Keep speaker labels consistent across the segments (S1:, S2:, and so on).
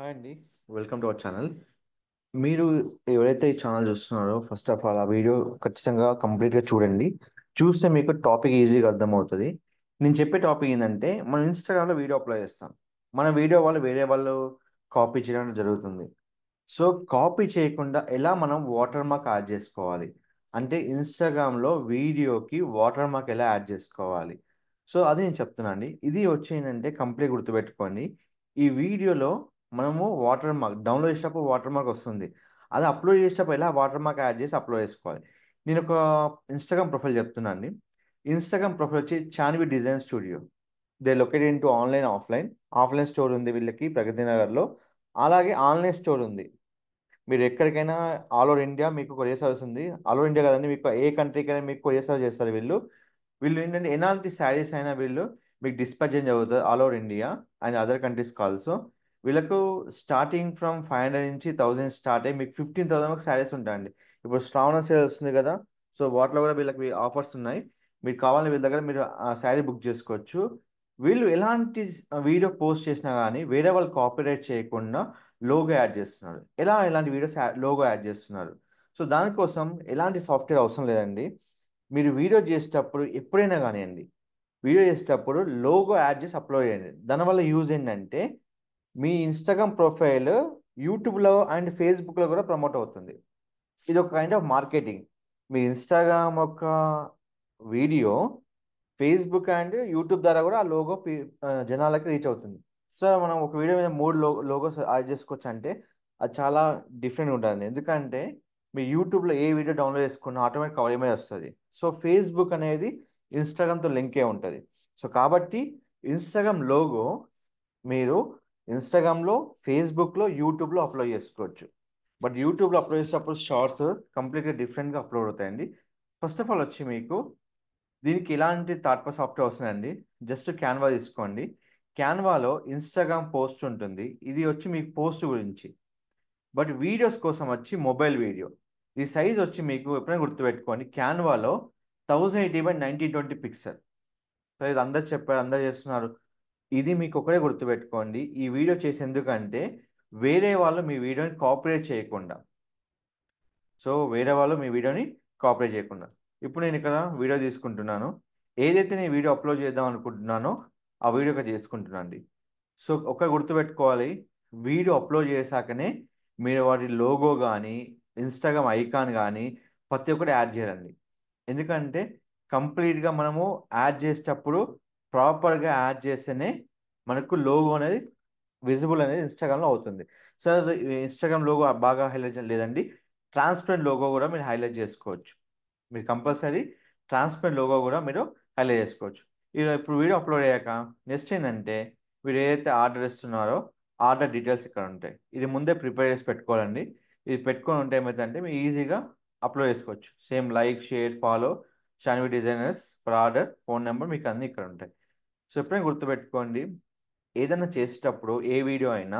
S1: hi అండి welcome to our channel మీరు ఎవరైతే ఈ ఛానల్ చూస్తున్నారో ఫస్ట్ ఆఫ్ ఆల్ ఆ వీడియో ఖచ్చితంగా కంప్లీట్గా చూడండి చూస్తే మీకు టాపిక్ ఈజీగా అర్థమవుతుంది నేను చెప్పే టాపిక్ ఏంటంటే మనం ఇన్స్టాగ్రామ్లో వీడియో అప్లోడ్ చేస్తాం మన వీడియో వాళ్ళు వేరే వాళ్ళు కాపీ చేయడం జరుగుతుంది సో కాపీ చేయకుండా ఎలా మనం వాటర్ మార్క్ యాడ్ చేసుకోవాలి అంటే ఇన్స్టాగ్రామ్లో వీడియోకి వాటర్ మార్క్ ఎలా యాడ్ చేసుకోవాలి సో అది నేను చెప్తున్నాను అండి ఇది వచ్చి ఏంటంటే కంప్లీట్ గుర్తుపెట్టుకోండి ఈ వీడియోలో మనము వాటర్ మార్క్ డౌన్లోడ్ చేసినప్పుడు వాటర్ మార్క్ వస్తుంది అది అప్లోడ్ చేసేటప్పుడు ఇలా వాటర్ మార్క్ యాడ్ చేసి అప్లోడ్ చేసుకోవాలి నేను ఒక ఇన్స్టాగ్రామ్ ప్రొఫైల్ చెప్తున్నా అండి ఇన్స్టాగ్రామ్ ప్రొఫైల్ వచ్చి Chanvi design studio they located in to online offline offline store ఉంది వీళ్ళకి ప్రగతి నగర్లో అలాగే ఆన్లైన్ స్టోర్ ఉంది మీరు ఎక్కడికైనా ఆల్ ఓవర్ ఇండియా మీకు కొరియర్ సర్వీస్ ఉంది ఆల్ ఓవర్ ఇండియా కదండి మీకు ఏ కంట్రీకైనా మీకు కొరియర్ సర్వీస్ చేస్తారు వీళ్ళు వీళ్ళు ఏంటంటే ఎలాంటి శారీస్ అయినా వీళ్ళు మీకు డిస్పాచ్ చేయడం జరుగుతుంది all over India and other countries కాల్సో వీళ్ళకు స్టార్టింగ్ ఫ్రమ్ ఫైవ్ హండ్రెడ్ నుంచి థౌజండ్ స్టార్ట్ అయ్యి మీకు ఫిఫ్టీన్ థౌసండ్ వరకు శారీస్ ఉంటాయండి ఇప్పుడు శ్రావణ సేల్ వస్తుంది కదా సో వాటిలో కూడా వీళ్ళకి ఆఫర్స్ ఉన్నాయి మీరు కావాలని వీళ్ళ దగ్గర మీరు ఆ శారీ బుక్ చేసుకోవచ్చు వీళ్ళు ఎలాంటి వీడియో పోస్ట్ చేసినా కానీ వేరే వాళ్ళు కాపీరైట్ చేయకుండా లోగో యాడ్ చేస్తున్నారు ఎలా ఎలాంటి వీడియోస్ లోగో యాడ్ చేస్తున్నారు సో దానికోసం ఎలాంటి సాఫ్ట్వేర్ అవసరం లేదండి మీరు వీడియో చేసేటప్పుడు ఎప్పుడైనా కానివ్వండి వీడియో చేసేటప్పుడు లోగో యాడ్ చేసి అప్లోడ్ చేయండి దానివల్ల యూజ్ ఏంటంటే మీ ఇన్స్టాగ్రామ్ ప్రొఫైల్ యూట్యూబ్లో అండ్ ఫేస్బుక్లో కూడా ప్రమోట్ అవుతుంది ఇది ఒక కైండ్ ఆఫ్ మార్కెటింగ్ మీ ఇన్స్టాగ్రామ్ యొక్క వీడియో ఫేస్బుక్ అండ్ యూట్యూబ్ ద్వారా కూడా ఆ లోగో జనాలకి రీచ్ అవుతుంది సో మనం ఒక వీడియో మీద మూడు లో లోగోస్ యాడ్ చేసుకోవచ్చు అంటే అది చాలా డిఫరెంట్ ఉంటుంది ఎందుకంటే మీ యూట్యూబ్లో ఏ వీడియో డౌన్లోడ్ చేసుకున్నా ఆటోమేటిక్ కవర్ ఇమేజ్ వస్తుంది సో ఫేస్బుక్ అనేది ఇన్స్టాగ్రామ్తో లింకే ఉంటుంది సో కాబట్టి ఇన్స్టాగ్రామ్ లోగో మీరు ఇన్స్టాగ్రామ్లో ఫేస్బుక్లో యూట్యూబ్లో అప్లోడ్ చేసుకోవచ్చు బట్ యూట్యూబ్లో అప్లోడ్ చేసేటప్పుడు షార్ట్స్ కంప్లీట్గా డిఫరెంట్గా అప్లోడ్ అవుతాయండి ఫస్ట్ ఆఫ్ ఆల్ వచ్చి మీకు దీనికి ఇలాంటి పర్ సాఫ్ట్వేర్ వస్తున్నాయండి జస్ట్ క్యాన్వా తీసుకోండి క్యాన్వాలో ఇన్స్టాగ్రామ్ పోస్ట్ ఉంటుంది ఇది వచ్చి మీకు పోస్ట్ గురించి బట్ వీడియోస్ కోసం వచ్చి మొబైల్ వీడియో ఈ సైజ్ వచ్చి మీకు ఎప్పుడైనా గుర్తుపెట్టుకోండి క్యాన్వాలో thousand eighty by nineteen twenty pixel so ఇది అందరు చెప్పారు అందరు చేస్తున్నారు ఇది మీకు ఒకటే గుర్తుపెట్టుకోండి ఈ వీడియో చేసేందుకంటే ఎందుకంటే వేరే వాళ్ళు మీ వీడియోని కాపరేట్ చేయకుండా సో వేరే వాళ్ళు మీ వీడియోని కాపరేట్ చేయకుండా ఇప్పుడు నేను ఇక్కడ వీడియో తీసుకుంటున్నాను ఏదైతే నేను వీడియో అప్లోడ్ చేద్దాం అనుకుంటున్నానో ఆ వీడియో ఇక్కడ చేసుకుంటున్నాండి సో ఒక గుర్తుపెట్టుకోవాలి వీడియో అప్లోడ్ చేశాకనే మీరు వాటి లోగో కానీ ఇన్స్టాగ్రామ్ ఐకాన్ కానీ ప్రతి ఒక్కటి యాడ్ చేయాలండి ఎందుకంటే కంప్లీట్గా మనము యాడ్ చేసేటప్పుడు ప్రాపర్గా యాడ్ చేస్తేనే మనకు లోగో అనేది విజిబుల్ అనేది ఇన్స్టాగ్రామ్లో అవుతుంది సార్ ఇన్స్టాగ్రామ్ లోగో బాగా హైలైట్ లేదండి ట్రాన్స్పరెంట్ లోగో కూడా మీరు హైలైట్ చేసుకోవచ్చు మీరు కంపల్సరీ ట్రాన్స్పరెంట్ లోగో కూడా మీరు హైలైట్ చేసుకోవచ్చు ఇప్పుడు వీడియో అప్లోడ్ అయ్యాక నెక్స్ట్ ఏంటంటే మీరు ఏదైతే ఆర్డర్ ఇస్తున్నారో ఆర్డర్ డీటెయిల్స్ ఇక్కడ ఉంటాయి ఇది ముందే ప్రిపేర్ చేసి పెట్టుకోవాలండి ఇది పెట్టుకొని ఉంటే ఏమైతే మీరు ఈజీగా అప్లోడ్ చేసుకోవచ్చు same like share follow Shanvi designers for order phone number మీకు అన్నీ ఇక్కడ ఉంటాయి సో ఎప్పుడైనా గుర్తుపెట్టుకోండి ఏదైనా చేసేటప్పుడు ఏ వీడియో అయినా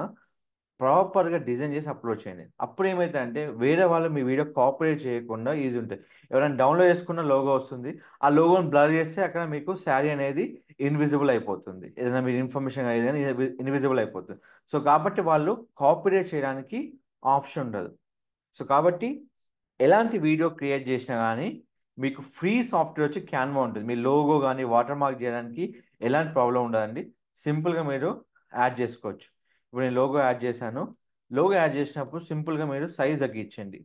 S1: ప్రాపర్గా డిజైన్ చేసి అప్లోడ్ చేయండి అప్పుడు ఏమైతే అంటే వేరే వాళ్ళు మీ వీడియో కాపరేట్ చేయకుండా ఈజీ ఉంటుంది ఎవరైనా డౌన్లోడ్ చేసుకున్న లోగో వస్తుంది ఆ లోగోని బ్లర్ చేస్తే అక్కడ మీకు శారీ అనేది ఇన్విజిబుల్ అయిపోతుంది ఏదైనా మీరు ఇన్ఫర్మేషన్ ఏదైనా ఇన్విజిబుల్ అయిపోతుంది సో కాబట్టి వాళ్ళు కాపరేట్ చేయడానికి ఆప్షన్ ఉండదు సో కాబట్టి ఎలాంటి వీడియో క్రియేట్ చేసినా కానీ మీకు ఫ్రీ సాఫ్ట్వేర్ వచ్చి క్యాన్వా ఉంటుంది మీ లోగో కానీ వాటర్ మార్క్ చేయడానికి ఎలాంటి ప్రాబ్లం ఉండదండి సింపుల్గా మీరు యాడ్ చేసుకోవచ్చు ఇప్పుడు నేను లోగో యాడ్ చేశాను లోగో యాడ్ చేసినప్పుడు సింపుల్గా మీరు సైజ్ తగ్గించండి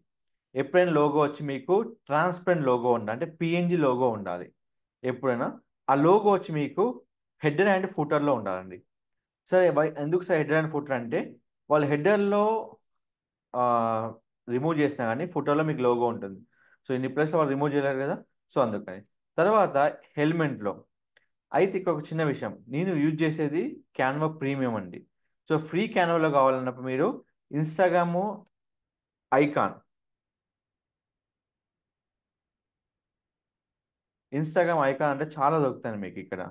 S1: ఎప్పుడైనా లోగో వచ్చి మీకు ట్రాన్స్పరెంట్ లోగో ఉండాలి అంటే పిఎన్జి లోగో ఉండాలి ఎప్పుడైనా ఆ లోగో వచ్చి మీకు హెడ్డర్ అండ్ ఫుటర్లో ఉండాలండి సరే ఎందుకు సార్ హెడ్డర్ అండ్ ఫుటర్ అంటే వాళ్ళు హెడ్డర్లో రిమూవ్ చేసినా కానీ ఫుటర్లో మీకు లోగో ఉంటుంది సో ఇన్ని ప్లేస్ వాళ్ళు రిమూవ్ చేయలేరు కదా సో అందుకని తర్వాత హెల్మెట్లో అయితే ఇక్కడ ఒక చిన్న విషయం నేను యూజ్ చేసేది క్యాన్వా ప్రీమియం అండి సో ఫ్రీ క్యాన్వాలో కావాలన్నప్పుడు మీరు ఇన్స్టాగ్రాము ఐకాన్ ఇన్స్టాగ్రామ్ ఐకాన్ అంటే చాలా దొరుకుతాయి మీకు ఇక్కడ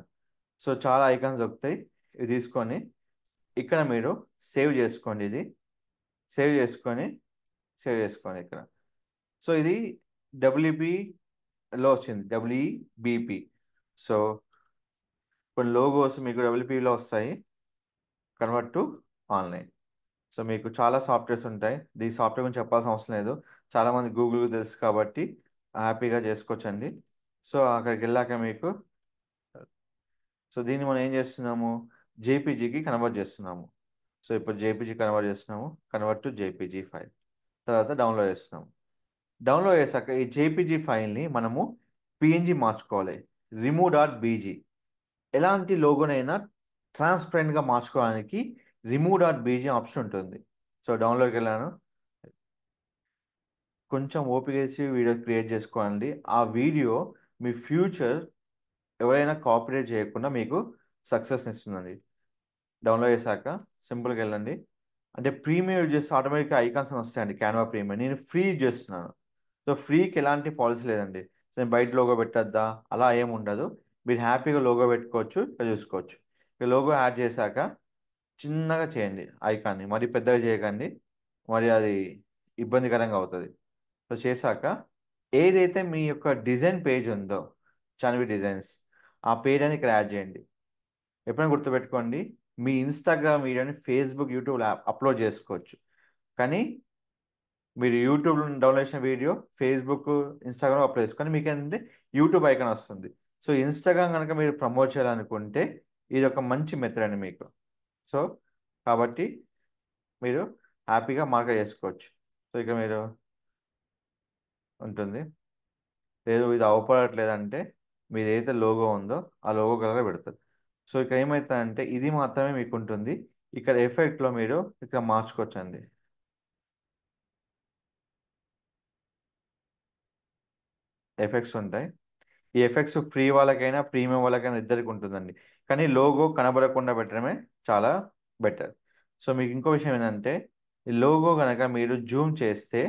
S1: సో చాలా ఐకాన్స్ దొరుకుతాయి ఇది తీసుకొని ఇక్కడ మీరు సేవ్ చేసుకోండి ఇది సేవ్ చేసుకొని సేవ్ చేసుకోండి ఇక్కడ సో ఇది డబ్ల్యూబీలో వచ్చింది డబ్ల్యూబీపీ సో e ఇప్పుడు లోగోస్ మీకు డబ్ల్యూపీలో వస్తాయి కన్వర్ట్ టు ఆన్లైన్ సో మీకు చాలా సాఫ్ట్వేర్స్ ఉంటాయి దీ సాఫ్ట్వేర్ గురించి చెప్పాల్సిన అవసరం లేదు చాలామంది గూగుల్ తెలుసు కాబట్టి హ్యాపీగా చేసుకోవచ్చండి సో అక్కడికి వెళ్ళాక మీకు సో దీన్ని మనం ఏం చేస్తున్నాము జేపీజీకి కన్వర్ట్ చేస్తున్నాము సో ఇప్పుడు జేపీజీ కన్వర్ట్ చేస్తున్నాము కన్వర్ట్ టు జేపీజీ ఫైల్ తర్వాత డౌన్లోడ్ చేస్తున్నాము డౌన్లోడ్ చేశాక ఈ జేపీజీ ఫైల్ని మనము పిఎన్జీ మార్చుకోవాలి రిమూవ్ డాట్ బీజీ ఎలాంటి లోగోనైనా ట్రాన్స్పరెంట్గా మార్చుకోవడానికి రిమూవ్ డాట్ బీజీ ఆప్షన్ ఉంటుంది సో డౌన్లోడ్కి వెళ్ళాను కొంచెం ఓపిక చేసి వీడియో క్రియేట్ చేసుకోండి ఆ వీడియో మీ ఫ్యూచర్ ఎవరైనా కాపరేట్ చేయకుండా మీకు సక్సెస్ ఇస్తుందండి డౌన్లోడ్ చేశాక సింపుల్గా వెళ్ళండి అంటే ప్రీమియం యూజ్ చేస్తే ఆటోమేటిక్గా ఐకాన్స్ వస్తాయండి క్యాన్వా ప్రీమియం నేను ఫ్రీ యూజ్ చేస్తున్నాను సో ఫ్రీకి ఎలాంటి పాలసీ లేదండి నేను బయట లోగో పెట్టద్దా అలా ఏం ఉండదు మీరు హ్యాపీగా లోగో పెట్టుకోవచ్చు ఇక్కడ చూసుకోవచ్చు ఇక లోగో యాడ్ చేశాక చిన్నగా చేయండి ఐకాన్ని మరి పెద్దగా చేయకండి మరి అది ఇబ్బందికరంగా అవుతుంది సో చేశాక ఏదైతే మీ యొక్క డిజైన్ పేజ్ ఉందో చాన్వి డిజైన్స్ ఆ పేజ్ అని ఇక్కడ యాడ్ చేయండి ఎప్పుడైనా గుర్తుపెట్టుకోండి మీ ఇన్స్టాగ్రామ్ వీడియోని ఫేస్బుక్ యూట్యూబ్లో అప్లోడ్ చేసుకోవచ్చు కానీ మీరు యూట్యూబ్ డౌన్లోడ్ చేసిన వీడియో ఫేస్బుక్ ఇన్స్టాగ్రామ్ అప్లోడ్ చేసుకొని మీకు ఏంటంటే యూట్యూబ్ ఐకాన్ వస్తుంది సో ఇన్స్టాగ్రామ్ కనుక మీరు ప్రమోట్ చేయాలనుకుంటే ఇది ఒక మంచి మెథడ్ అండి మీకు సో కాబట్టి మీరు హ్యాపీగా మార్కెట్ చేసుకోవచ్చు సో ఇక మీరు ఉంటుంది లేదు ఇది అవపడట్లేదంటే మీరు ఏదైతే లోగో ఉందో ఆ లోగో కలర్ పెడతారు సో ఇక్కడ ఏమవుతుందంటే ఇది మాత్రమే మీకు ఉంటుంది ఇక్కడ ఎఫెక్ట్లో మీరు ఇక్కడ మార్చుకోవచ్చు అండి ఎఫెక్ట్స్ ఉంటాయి ఈ ఎఫెక్ట్స్ ఫ్రీ వాళ్ళకైనా ప్రీమియం వాళ్ళకైనా ఇద్దరికి ఉంటుందండి కానీ లోగో కనబడకుండా పెట్టడమే చాలా బెటర్ సో మీకు ఇంకో విషయం ఏంటంటే ఈ లోగో కనుక మీరు జూమ్ చేస్తే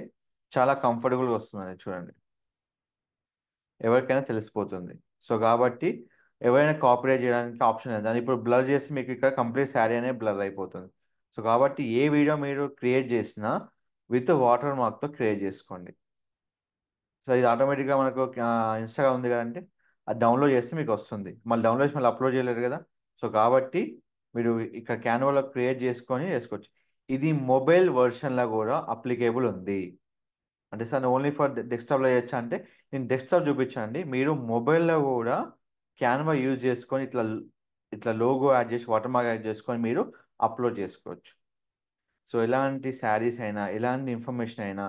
S1: చాలా కంఫర్టబుల్గా వస్తుందండి చూడండి ఎవరికైనా తెలిసిపోతుంది సో కాబట్టి ఎవరైనా కాపీరేట్ చేయడానికి ఆప్షన్ లేదు ఇప్పుడు బ్లర్ చేసి మీకు ఇక్కడ కంప్లీట్ శారీ అనే బ్లర్ అయిపోతుంది సో కాబట్టి ఏ వీడియో మీరు క్రియేట్ చేసినా విత్ వాటర్ మార్క్తో క్రియేట్ చేసుకోండి సో ఇది ఆటోమేటిక్గా మనకు ఇన్స్టాగ్రామ్ ఉంది కదంటే అది డౌన్లోడ్ చేస్తే మీకు వస్తుంది మళ్ళీ డౌన్లోడ్ చేసి మళ్ళీ అప్లోడ్ చేయలేరు కదా సో కాబట్టి మీరు ఇక్కడ క్యాన్వాలో క్రియేట్ చేసుకొని చేసుకోవచ్చు ఇది మొబైల్ వెర్షన్లో కూడా అప్లికేబుల్ ఉంది అంటే సార్ ఓన్లీ ఫర్ డెస్క్టాప్లో చేయొచ్చా అంటే నేను డెస్క్టాప్ చూపించండి మీరు మొబైల్లో కూడా క్యాన్వా యూజ్ చేసుకొని ఇట్లా ఇట్లా లోగో యాడ్ చేసి వాటర్ మార్క్ యాడ్ చేసుకొని మీరు అప్లోడ్ చేసుకోవచ్చు సో ఎలాంటి శారీస్ అయినా ఎలాంటి ఇన్ఫర్మేషన్ అయినా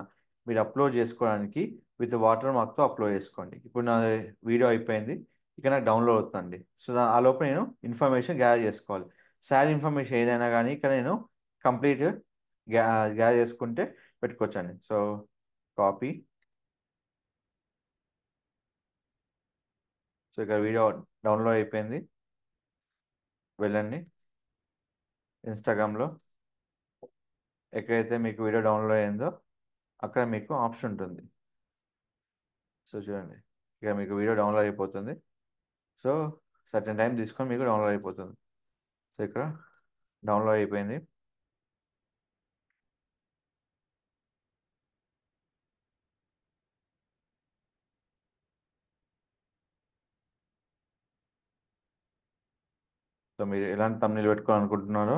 S1: మీరు అప్లోడ్ చేసుకోవడానికి విత్ వాటర్ మార్క్తో అప్లోడ్ చేసుకోండి ఇప్పుడు నా వీడియో అయిపోయింది ఇక నాకు డౌన్లోడ్ అవుతుంది సో ఆ లోపల నేను ఇన్ఫర్మేషన్ గ్యాదర్ చేసుకోవాలి శారీ ఇన్ఫర్మేషన్ ఏదైనా కానీ ఇక్కడ నేను కంప్లీట్ గ్యా చేసుకుంటే పెట్టుకోవచ్చండి సో కాపీ సో ఇక్కడ వీడియో డౌన్లోడ్ అయిపోయింది వెళ్ళండి ఇన్స్టాగ్రామ్లో ఎక్కడైతే మీకు వీడియో డౌన్లోడ్ అయిందో అక్కడ మీకు ఆప్షన్ ఉంటుంది సో చూడండి ఇక మీకు వీడియో డౌన్లోడ్ అయిపోతుంది సో సర్టన్ టైం తీసుకొని మీకు డౌన్లోడ్ అయిపోతుంది సో ఇక్కడ డౌన్లోడ్ అయిపోయింది సో మీరు ఎలాంటి తమ్ముళ్ళు పెట్టుకోవాలనుకుంటున్నారో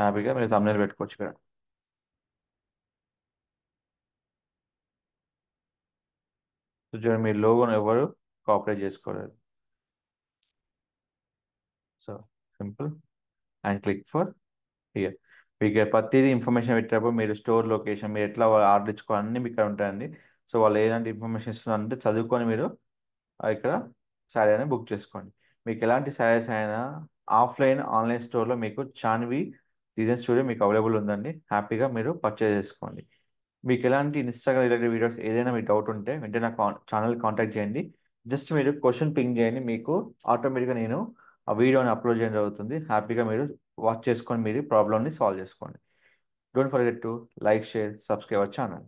S1: హ్యాపీగా మీరు తమ్నేలు పెట్టుకోవచ్చు ఇక్కడ చూడండి మీ లోగోను ఎవరు కాపరేట్ చేసుకోలేదు so simple and click for here మీకు ప్రతిదీ ఇన్ఫర్మేషన్ పెట్టేటప్పుడు మీరు స్టోర్ లొకేషన్ మీరు ఎట్లా ఆర్డర్ ఇచ్చుకోవాలని మీకు ఇక్కడ ఉంటాయండి సో వాళ్ళు ఎలాంటి ఇన్ఫర్మేషన్ ఇస్తున్నారంటే చదువుకొని మీరు ఇక్కడ శారీ అనేది బుక్ చేసుకోండి మీకు ఎలాంటి శారీస్ అయినా ఆఫ్లైన్ ఆన్లైన్ స్టోర్లో మీకు చాన్వి డిజైన్ స్టూడియో మీకు అవైలబుల్ ఉందండి హ్యాపీగా మీరు పర్చేజ్ చేసుకోండి మీకు ఎలాంటి ఇన్స్టాగ్రామ్ రిలేటెడ్ వీడియోస్ ఏదైనా మీకు డౌట్ ఉంటే వెంటనే నా ఛానల్ కాంటాక్ట్ చేయండి జస్ట్ మీరు క్వశ్చన్ పింగ్ చేయండి మీకు ఆటోమేటిక్గా నేను ఆ వీడియోని అప్లోడ్ చేయడం జరుగుతుంది హ్యాపీగా మీరు వాచ్ చేసుకొని మీరు ప్రాబ్లమ్ని సాల్వ్ చేసుకోండి don't forget to like share subscribe our channel